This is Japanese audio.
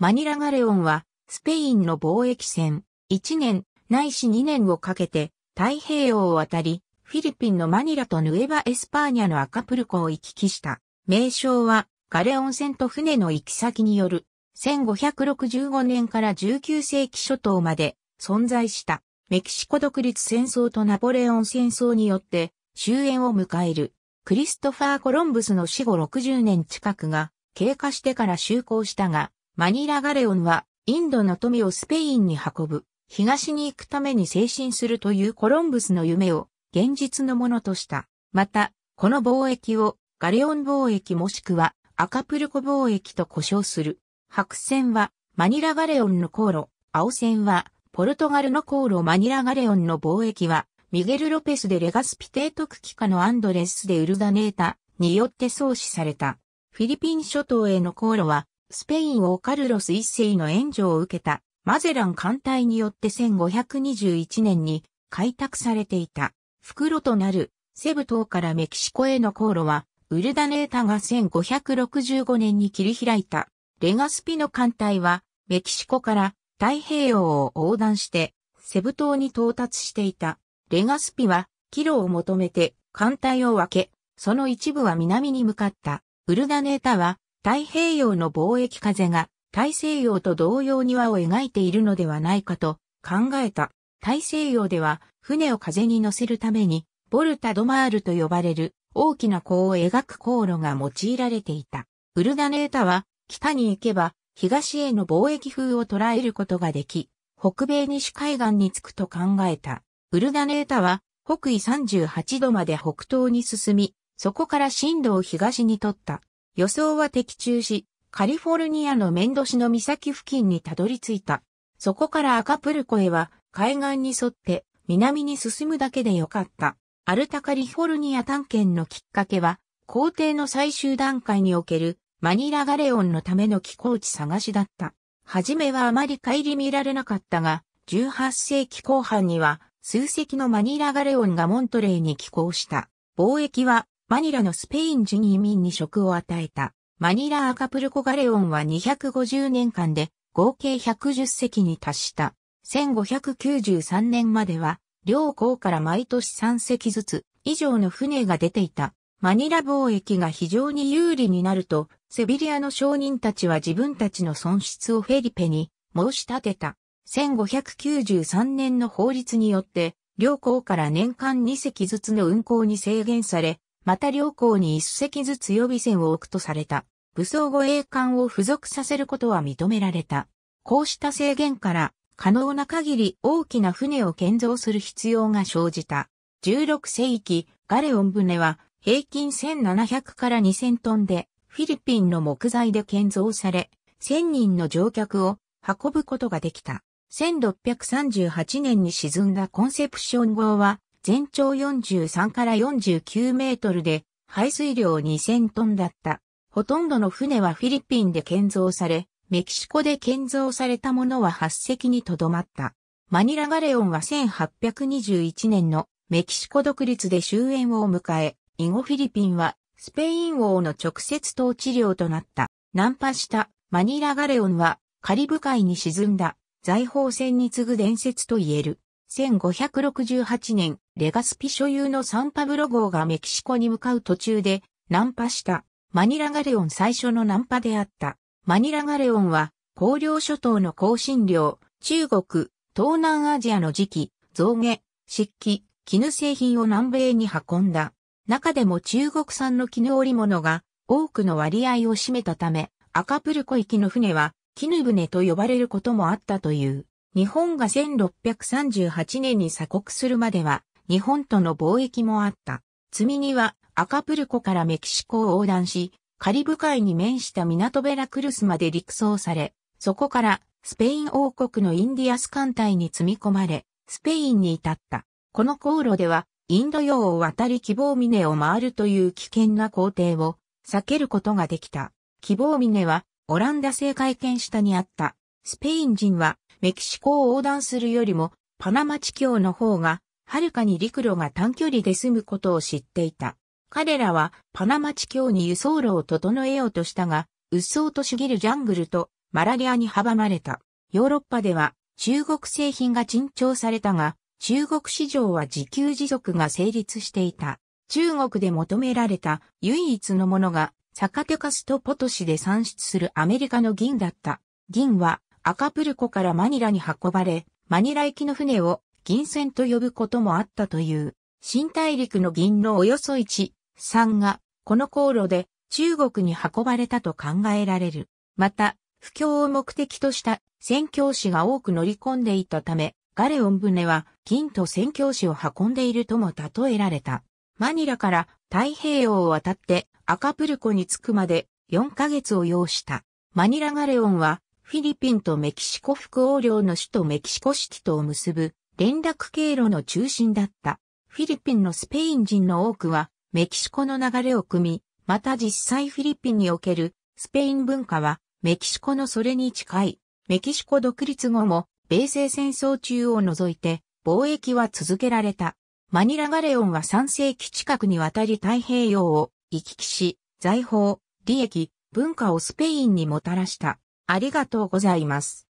マニラガレオンは、スペインの貿易船、1年、ないし2年をかけて、太平洋を渡り、フィリピンのマニラとヌエバ・エスパーニャのアカプルコを行き来した。名称は、ガレオン船と船の行き先による、1565年から19世紀初頭まで存在した、メキシコ独立戦争とナポレオン戦争によって、終焉を迎える、クリストファー・コロンブスの死後60年近くが、経過してから就航したが、マニラガレオンは、インドの富をスペインに運ぶ、東に行くために精神するというコロンブスの夢を現実のものとした。また、この貿易をガレオン貿易もしくはアカプルコ貿易と呼称する。白線はマニラガレオンの航路、青線はポルトガルの航路マニラガレオンの貿易はミゲル・ロペスでレガスピ提督機下のアンドレスでウルダネータによって創始された。フィリピン諸島への航路はスペイン王カルロス一世の援助を受けたマゼラン艦隊によって1521年に開拓されていた袋となるセブ島からメキシコへの航路はウルダネータが1565年に切り開いたレガスピの艦隊はメキシコから太平洋を横断してセブ島に到達していたレガスピはキロを求めて艦隊を分け、その一部は南に向かった。ウルダネータは太平洋の貿易風が大西洋と同様にを描いているのではないかと考えた。大西洋では船を風に乗せるためにボルタ・ドマールと呼ばれる大きな弧を描く航路が用いられていた。ウルダネータは北に行けば東への貿易風を捉えることができ、北米西海岸に着くと考えた。ウルダネータは北緯38度まで北東に進み、そこから進路を東に取った。予想は的中し、カリフォルニアのメンドシの岬付近にたどり着いた。そこからアカプルコへは海岸に沿って南に進むだけでよかった。アルタカリフォルニア探検のきっかけは、皇帝の最終段階におけるマニラガレオンのための寄港地探しだった。はじめはあまり帰り見られなかったが、18世紀後半には数隻のマニラガレオンがモントレーに寄港した。貿易はマニラのスペイン人移民に職を与えた。マニラ・アカプルコ・ガレオンは250年間で合計110隻に達した。1593年までは、両港から毎年3隻ずつ以上の船が出ていた。マニラ貿易が非常に有利になると、セビリアの商人たちは自分たちの損失をフェリペに申し立てた。1593年の法律によって、両港から年間2隻ずつの運航に制限され、また両校に一隻ずつ予備船を置くとされた。武装護衛艦を付属させることは認められた。こうした制限から可能な限り大きな船を建造する必要が生じた。16世紀、ガレオン船は平均1700から2000トンでフィリピンの木材で建造され、1000人の乗客を運ぶことができた。1638年に沈んだコンセプション号は全長43から49メートルで、排水量2000トンだった。ほとんどの船はフィリピンで建造され、メキシコで建造されたものは8隻にとどまった。マニラガレオンは1821年のメキシコ独立で終焉を迎え、以後フィリピンはスペイン王の直接統治領となった。難破したマニラガレオンはカリブ海に沈んだ財宝船に次ぐ伝説と言える。1568年、レガスピ所有のサンパブロ号がメキシコに向かう途中で、ナンパした。マニラガレオン最初のナンパであった。マニラガレオンは、高領諸島の香辛料、中国、東南アジアの時期、造毛、漆器、絹製品を南米に運んだ。中でも中国産の絹織物が多くの割合を占めたため、アカプルコ行きの船は絹船と呼ばれることもあったという。日本が1638年に鎖国するまでは、日本との貿易もあった。積み荷はアカプルコからメキシコを横断し、カリブ海に面した港ベラクルスまで陸送され、そこからスペイン王国のインディアス艦隊に積み込まれ、スペインに至った。この航路では、インド洋を渡り希望峰を回るという危険な工程を避けることができた。希望峰はオランダ製海圏下にあった。スペイン人はメキシコを横断するよりも、パナマ地境の方が、はるかに陸路が短距離で済むことを知っていた。彼らはパナマ地境に輸送路を整えようとしたが、鬱蒼としぎるジャングルとマラリアに阻まれた。ヨーロッパでは中国製品が珍重されたが、中国市場は自給自足が成立していた。中国で求められた唯一のものがサカテカスとポトシで産出するアメリカの銀だった。銀はアカプルコからマニラに運ばれ、マニラ行きの船を銀船と呼ぶこともあったという、新大陸の銀のおよそ1、3が、この航路で中国に運ばれたと考えられる。また、不況を目的とした宣教師が多く乗り込んでいたため、ガレオン船は銀と宣教師を運んでいるとも例えられた。マニラから太平洋を渡ってアカプルコに着くまで4ヶ月を要した。マニラガレオンはフィリピンとメキシコ副王領の首都メキシコシティとを結ぶ連絡経路の中心だった。フィリピンのスペイン人の多くはメキシコの流れを組み、また実際フィリピンにおけるスペイン文化はメキシコのそれに近い。メキシコ独立後も米西戦争中を除いて貿易は続けられた。マニラガレオンは3世紀近くにわたり太平洋を行き来し、財宝、利益、文化をスペインにもたらした。ありがとうございます。